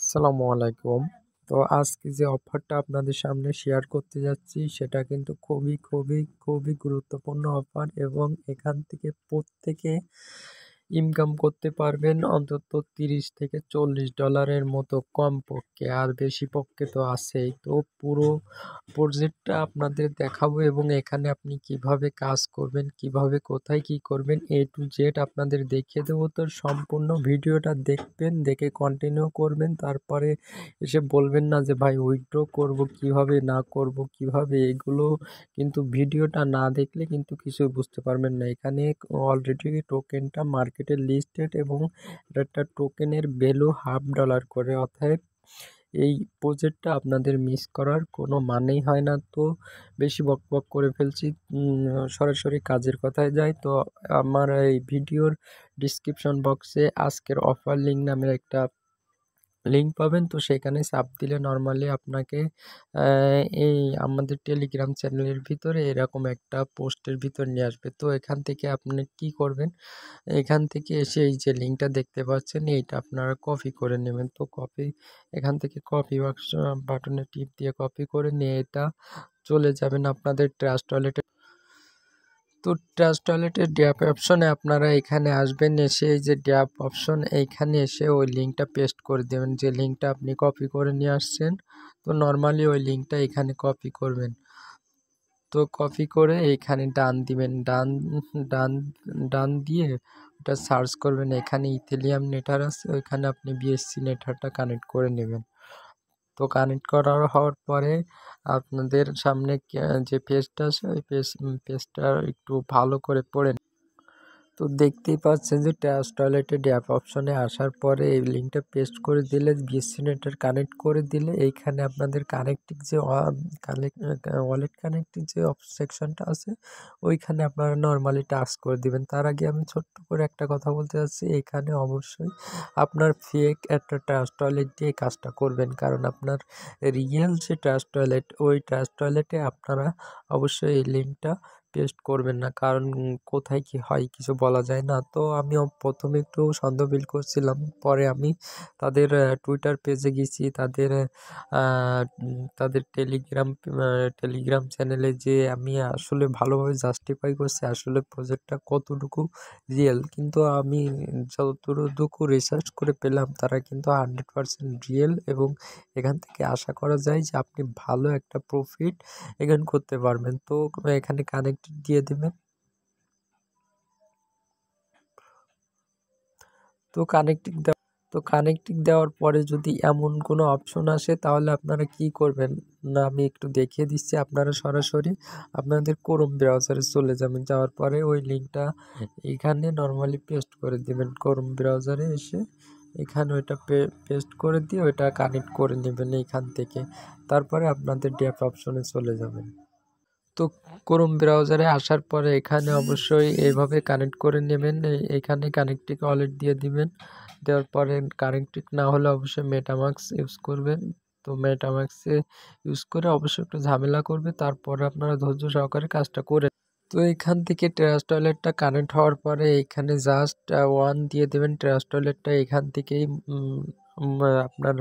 আসসালামু আলাইকুম তো আজকে যে অফারটা আপনাদের সামনে শেয়ার করতে যাচ্ছি সেটা কিন্তু খুবই খুবই খুবই গুরুত্বপূর্ণ অফার এবং এখান থেকে প্রত্যেকে ইনকাম করতে পারবেন অন্তত তিরিশ থেকে চল্লিশ ডলারের মতো কম পক্ষে আর বেশি পক্ষে তো আছেই তো পুরো প্রজেক্টটা আপনাদের দেখাবো এবং এখানে আপনি কিভাবে কাজ করবেন কিভাবে কোথায় কি করবেন এ টু জেড আপনাদের দেখিয়ে দেবো তো সম্পূর্ণ ভিডিওটা দেখবেন দেখে কন্টিনিউ করবেন তারপরে এসে বলবেন না যে ভাই উইথড্র করব কিভাবে না করব কিভাবে এগুলো কিন্তু ভিডিওটা না দেখলে কিন্তু কিছু বুঝতে পারবেন না এখানে অলরেডি টোকেনটা মার্কেটে লিস্টেড এবং একটা টোকেনের ভ্যালু হাফ ডলার করে অর্থাৎ এই প্রজেক্টটা আপনাদের মিস করার কোনো মানেই হয় না তো বেশি বকবক করে ফেলছি সরাসরি কাজের কথায় যাই তো আমার এই ভিডিওর ডিসক্রিপশন বক্সে আজকের অফার লিঙ্ক নামের একটা লিঙ্ক পাবেন তো সেখানে চাপ দিলে নর্মালি আপনাকে এই আমাদের টেলিগ্রাম চ্যানেলের ভিতরে এরকম একটা পোস্টের ভিতর নিয়ে আসবে তো এখান থেকে আপনি কি করবেন এখান থেকে এসে এই যে লিঙ্কটা দেখতে পাচ্ছেন এইটা আপনারা কপি করে নেবেন তো কপি এখান থেকে কপি বাক্স বাটনে টিপ দিয়ে কপি করে নিয়ে এটা চলে যাবেন আপনাদের ট্রাস্ট ওয়ালেটে তো ট্রাস্ট টয়লেটের ড্যাপ অপশনে আপনারা এখানে আসবেন এসে এই যে ড্যাপ অপশন এইখানে এসে ওই লিঙ্কটা পেস্ট করে দেবেন যে লিঙ্কটা আপনি কপি করে নিয়ে আসছেন তো নর্মালি ওই লিঙ্কটা এখানে কপি করবেন তো কপি করে এখানে ডান দিবেন ডান ডান ডান দিয়ে ওটা সার্চ করবেন এখানে ইথেলিয়াম নেটার আছে ওইখানে আপনি বিএসসি নেটারটা কানেক্ট করে নেবেন তো কানেক্ট করা হওয়ার পরে আপনাদের সামনে যে পেজটা আছে ওই পেজ পেজটা একটু ভালো করে পড়েন তো দেখতেই পাচ্ছেন যে ট্যাশ টয়লেটের ড্যাপ অপশনে আসার পরে এই লিঙ্কটা পেস্ট করে দিলে বিএসসি নেটের কানেক্ট করে দিলে এইখানে আপনাদের কানেক্টিং যে কানেক্ট ওয়ালেট কানেক্টিং যে সেকশনটা আছে ওইখানে আপনারা নর্মালি টাচ করে দিবেন তার আগে আমি ছোট্ট করে একটা কথা বলতে চাচ্ছি এখানে অবশ্যই আপনার ফেক একটা ট্যাশ টয়লেট দিয়ে কাজটা করবেন কারণ আপনার রিয়েল যে ট্যাশ টয়লেট ওই ট্যাশ টয়লেটে আপনারা অবশ্যই এই লিঙ্কটা টেস্ট করবেন না কারণ কোথায় কি হয় কিছু বলা যায় না তো আমি প্রথমে একটু সন্দেহ ফিল করছিলাম পরে আমি তাদের টুইটার পেজে গেছি তাদের তাদের টেলিগ্রাম টেলিগ্রাম চ্যানেলে যে আমি আসলে ভালোভাবে জাস্টিফাই করছি আসলে প্রজেক্টটা কতটুকু রিয়েল কিন্তু আমি যতটুকু রিসার্চ করে পেলাম তারা কিন্তু হান্ড্রেড পারসেন্ট রিয়েল এবং এখান থেকে আশা করা যায় যে আপনি ভালো একটা প্রফিট এখান করতে পারবেন তো এখানে কানেক্ট দিয়ে দেবেন তো কানেক্টিং দেওয়া তো কানেক্টিং দেওয়ার পরে যদি এমন কোনো অপশন আসে তাহলে আপনারা কি করবেন না আমি একটু দেখিয়ে দিচ্ছি আপনারা সরাসরি আপনাদের ক্রোম ব্রাউজারে চলে যাবেন যাওয়ার পরে ওই লিঙ্কটা এখানে নর্মালি পেস্ট করে দেবেন ক্রোম ব্রাউজারে এসে এখানে ওইটা পেস্ট করে দিয়ে ওইটা কানেক্ট করে নেবেন এইখান থেকে তারপরে আপনাদের ড্যাপ অপশনে চলে যাবেন তো ক্রোম ব্রাউজারে আসার পরে এখানে অবশ্যই এইভাবে কানেক্ট করে নেবেন এখানে কানেক্টটিকে অলেট দিয়ে দিবেন দেওয়ার পরে কানেক্টিক না হলে অবশ্যই মেটামাক্স ইউজ করবেন তো মেটামাক্সে ইউজ করে অবশ্যই একটু ঝামেলা করবে তারপরে আপনারা ধৈর্য সহকারে কাজটা করে তো এখান থেকে ট্রাস টয়লেটটা কানেক্ট হওয়ার পরে এখানে জাস্ট ওয়ান দিয়ে দেবেন ট্রাস টয়লেটটা এখান থেকেই আপনার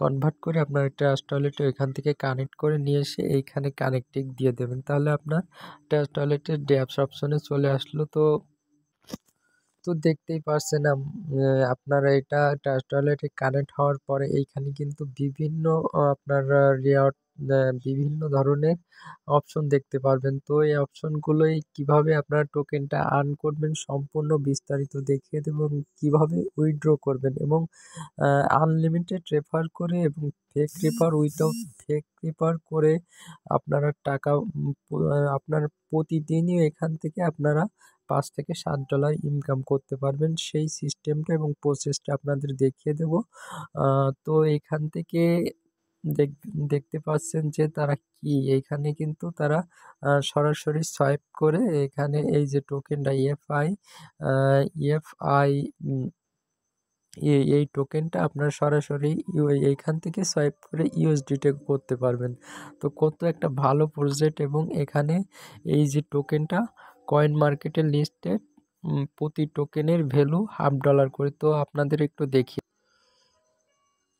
কনভার্ট করে আপনার ট্যাস টয়লেটে এখান থেকে কানেক্ট করে নিয়ে এসে এইখানে কানেক্টিং দিয়ে দেবেন তাহলে আপনার টয়লেটের ড্যাপস অপশনে চলে আসলো তো তো দেখতেই পারছেন আপনার এটা টয়লেটে কানেক্ট হওয়ার পরে এইখানে কিন্তু বিভিন্ন আপনার রেওয়ার্ড বিভিন্ন ধরনের অপশন দেখতে পারবেন তো এই অপশনগুলোই কিভাবে আপনারা টোকেনটা আর্ন করবেন সম্পূর্ণ বিস্তারিত দেখিয়ে দেব এবং কীভাবে উইথড্র করবেন এবং আনলিমিটেড রেফার করে এবং fake refer without fake refer করে আপনারা টাকা আপনার প্রতিদিনই এখান থেকে আপনারা পাঁচ থেকে সাত ডলার ইনকাম করতে পারবেন সেই সিস্টেমটা এবং প্রসেসটা আপনাদের দেখিয়ে দেব তো এখান থেকে দেখতে পাচ্ছেন যে তারা কি এইখানে কিন্তু তারা সরাসরি সোয়াইপ করে এখানে এই যে টোকেনটা ইএফআই ইএফআই এই টোকেনটা আপনারা সরাসরি এইখান থেকে সোয়াইপ করে ইউএসডিটে করতে পারবেন তো কত একটা ভালো প্রজেক্ট এবং এখানে এই যে টোকেনটা কয়েন মার্কেটের লিস্টে প্রতি টোকেনের ভ্যালু হাফ ডলার করে তো আপনাদের একটু দেখি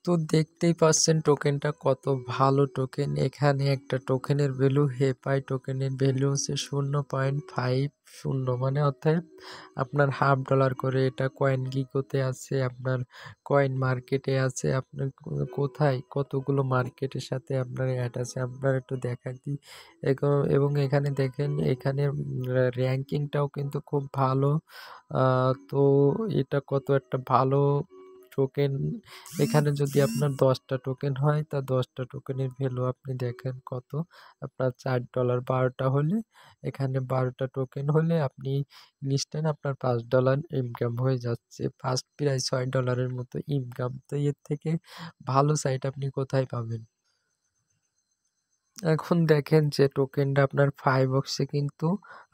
তো দেখতেই পাচ্ছেন টোকেনটা কত ভালো টোকেন এখানে একটা টোকেনের ভ্যালু হেপাই টোকেনের ভ্যালু হচ্ছে শূন্য পয়েন্ট ফাইভ শূন্য মানে অর্থাৎ আপনার হাফ ডলার করে এটা কয়েন গিকোতে আছে আপনার কয়েন মার্কেটে আছে আপনার কোথায় কতগুলো মার্কেটের সাথে আপনার অ্যাড আছে আপনার একটু দেখা দিই এবং এখানে দেখেন এখানে র্যাঙ্কিংটাও কিন্তু খুব ভালো তো এটা কত একটা ভালো টোকেন এখানে যদি আপনার দশটা টোকেন হয় তা দশটা টোকেনের ভ্যালু আপনি দেখেন কত আপনার চার ডলার বারোটা হলে এখানে বারোটা টোকেন হলে আপনি ইনস্ট্যান্ট আপনার পাঁচ ডলার ইনকাম হয়ে যাচ্ছে ফার্স্ট প্রায় ছয় ডলারের মতো ইনকাম তো এর থেকে ভালো সাইট আপনি কোথায় পাবেন এখন দেখেন যে টোকেনটা আপনার ফাইভ বক্সে কিন্তু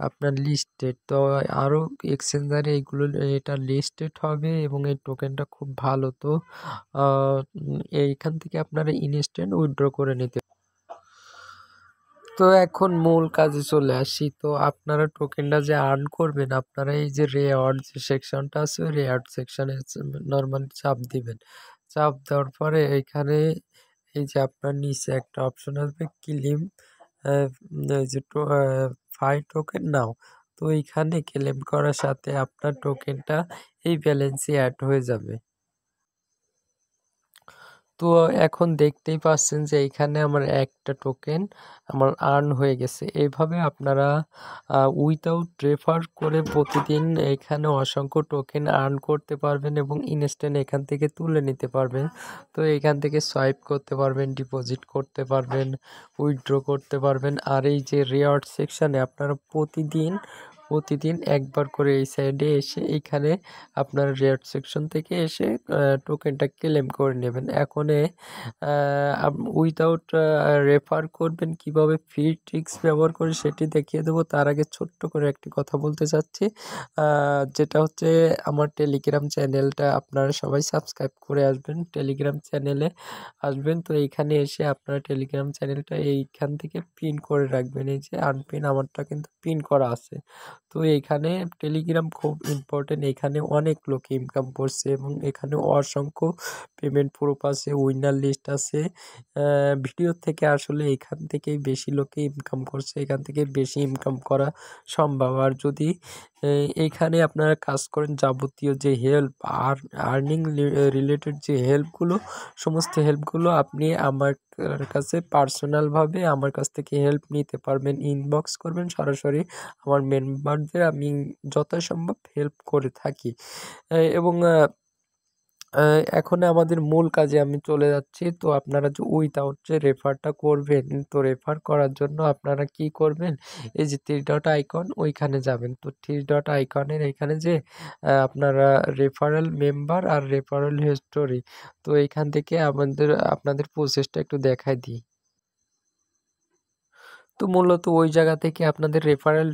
আপনার লিস্টেড তো আরও এক্সচেঞ্জারে এইগুলো এটা লিস্টেড হবে এবং এই টোকেনটা খুব ভালো তো এইখান থেকে আপনারা ইনস্ট্যান্ট উইথড্র করে নিতে তো এখন মূল কাজে চলে আসি তো আপনারা টোকেনটা যে আর্ন করবেন আপনারা এই যে রেওয়ার্ড যে সেকশনটা আছে রেওয়ার্ড সেকশানে নর্মালি চাপ দিবেন চাপ দেওয়ার পরে এইখানে এই যে আপনার নিচে একটা অপশন আসবে ক্লেম যে ফাই টোকেন নাও তো এইখানে ক্লেম করার সাথে আপনার টোকেনটা এই ব্যালেন্সে অ্যাড হয়ে যাবে তো এখন দেখতেই পাচ্ছেন যে এইখানে আমার একটা টোকেন আমার আর্ন হয়ে গেছে এইভাবে আপনারা উইথাউট রেফার করে প্রতিদিন এখানে অসংখ্য টোকেন আর্ন করতে পারবেন এবং ইনস্ট্যান্ট এখান থেকে তুলে নিতে পারবেন তো এখান থেকে সোয়াইপ করতে পারবেন ডিপোজিট করতে পারবেন উইথড্র করতে পারবেন আর এই যে রেওয়ার্ড সেকশানে আপনারা প্রতিদিন প্রতিদিন একবার করে এই সাইডে এসে এখানে আপনার রেড সেকশন থেকে এসে টোকেনটা ক্লেম করে নেবেন এখন উইদাউট রেফার করবেন কিভাবে ফ্রি ট্রিক্স ব্যবহার করে সেটি দেখিয়ে দেবো তার আগে ছোট্ট করে একটি কথা বলতে চাচ্ছি যেটা হচ্ছে আমার টেলিগ্রাম চ্যানেলটা আপনারা সবাই সাবস্ক্রাইব করে আসবেন টেলিগ্রাম চ্যানেলে আসবেন তো এইখানে এসে আপনারা টেলিগ্রাম চ্যানেলটা এইখান থেকে পিন করে রাখবেন এই যে আনপিন আমারটা কিন্তু পিন করা আছে তো এইখানে টেলিগ্রাম খুব ইম্পর্টেন্ট এখানে অনেক লোক ইনকাম করছে এবং এখানে অসংখ্য পেমেন্ট প্রুফ আছে উইনার লিস্ট আছে ভিডিও থেকে আসলে এখান থেকেই বেশি লোকে ইনকাম করছে এখান থেকে বেশি ইনকাম করা সম্ভব আর যদি এখানে আপনারা কাজ করেন যাবতীয় যে হেল্প আর আর্নিং রিলেটেড যে হেল্পগুলো সমস্ত হেল্পগুলো আপনি আমার আপনার কাছে পার্সোনালভাবে আমার কাছ থেকে হেল্প নিতে পারবেন ইনবক্স করবেন সরাসরি আমার মেম্বারদের আমি যথাসম্ভব হেল্প করে থাকি এবং এখন আমাদের মূল কাজে আমি চলে যাচ্ছি তো আপনারা যে উইথাউট যে রেফারটা করবেন তো রেফার করার জন্য আপনারা কি করবেন এই যে থ্রি ডট আইকন ওইখানে যাবেন তো থ্রি ডট আইকনের এখানে যে আপনারা রেফারেল মেম্বার আর রেফারেল হিস্টোরি তো এইখান থেকে আমাদের আপনাদের প্রসেসটা একটু দেখায় দিই তো মূলত ওই জায়গা থেকে আপনাদের রেফারেল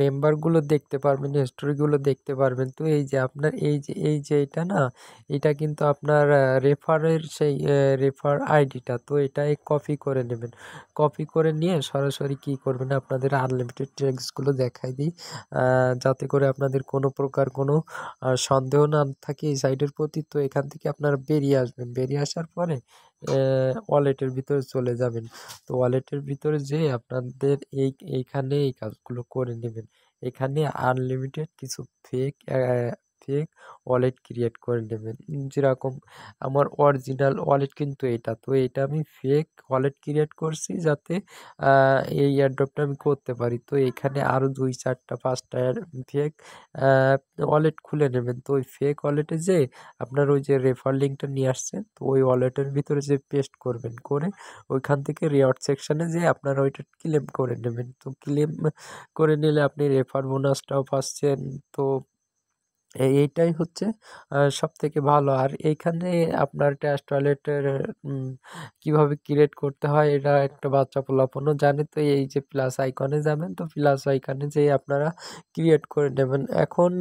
মেম্বারগুলো দেখতে পারবেন স্টোরিগুলো দেখতে পারবেন তো এই যে আপনার এই যে এই যে এটা না এটা কিন্তু আপনার রেফারের সেই রেফার আইডিটা তো এটা কপি করে নেবেন কপি করে নিয়ে সরাসরি কি করবেন আপনাদের আনলিমিটেড ট্যাক্সগুলো দেখাই দিই যাতে করে আপনাদের কোনো প্রকার কোনো সন্দেহ না থাকে এই সাইডের প্রতি তো এখান থেকে আপনারা বেরিয়ে আসবেন বেরিয়ে আসার পরে ওয়ালেটের ভিতরে চলে যাবেন তো ওয়ালেটের ভিতরে যে আপনাদের এই এইখানে এই কাজগুলো করে নেবেন এখানে আনলিমিটেড কিছু ফেক থেকে ওয়ালেট ক্রিয়েট করে নেবেন যেরকম আমার অরিজিনাল ওয়ালেট কিন্তু এটা তো এটা আমি ফেক ওয়ালেট ক্রিয়েট করছি যাতে এই অ্যাড্রপটা আমি করতে পারি তো এখানে আরও দুই চারটা পাঁচটা ফেক ওয়ালেট খুলে নেবেন তো ওই ফেক ওয়ালেটে যে আপনার ওই যে রেফার লিঙ্কটা নিয়ে আসছেন তো ওই ওয়ালেটের ভিতরে যে পেস্ট করবেন করে ওইখান থেকে রেওয়ার্ড সেকশানে যে আপনার ওইটা ক্লেম করে নেবেন তো ক্লেম করে নিলে আপনি রেফার বোনাসটাও পাচ্ছেন তো এইটাই হচ্ছে সব থেকে ভালো আর এইখানে আপনার ট্যাস টয়লেটের কীভাবে ক্রিয়েট করতে হয় এটা একটা বাচ্চা পোলাপনও জানে তো এই যে প্লাস আইকনে যাবেন তো প্লাস আইকনে যেয়ে আপনারা ক্রিয়েট করে নেবেন এখন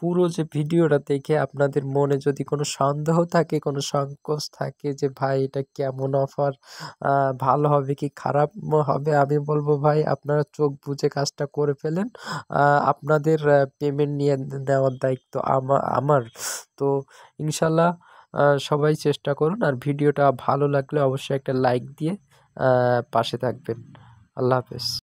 পুরো যে ভিডিওটা দেখে আপনাদের মনে যদি কোনো সন্দেহ থাকে কোনো সংকোচ থাকে যে ভাই এটা কেমন অফার ভালো হবে কি খারাপ হবে আমি বলবো ভাই আপনারা চোখ বুঝে কাজটা করে ফেলেন আপনাদের পেমেন্ট নিয়ে দেওয়ার দায়িত্ব আমার তো ইনশাল্লাহ সবাই চেষ্টা করুন আর ভিডিওটা ভালো লাগলে অবশ্যই একটা লাইক দিয়ে পাশে থাকবেন আল্লাহ হাফেজ